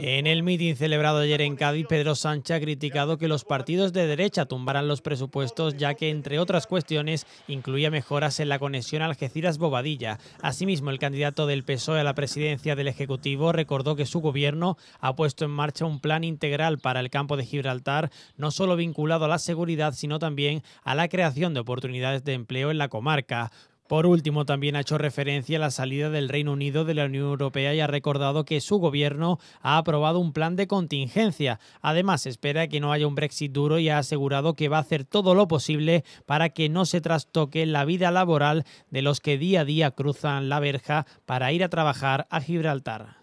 En el mitin celebrado ayer en Cádiz, Pedro Sánchez ha criticado que los partidos de derecha tumbaran los presupuestos, ya que, entre otras cuestiones, incluía mejoras en la conexión Algeciras-Bobadilla. Asimismo, el candidato del PSOE a la presidencia del Ejecutivo recordó que su gobierno ha puesto en marcha un plan integral para el campo de Gibraltar, no solo vinculado a la seguridad, sino también a la creación de oportunidades de empleo en la comarca. Por último, también ha hecho referencia a la salida del Reino Unido de la Unión Europea y ha recordado que su gobierno ha aprobado un plan de contingencia. Además, espera que no haya un Brexit duro y ha asegurado que va a hacer todo lo posible para que no se trastoque la vida laboral de los que día a día cruzan la verja para ir a trabajar a Gibraltar.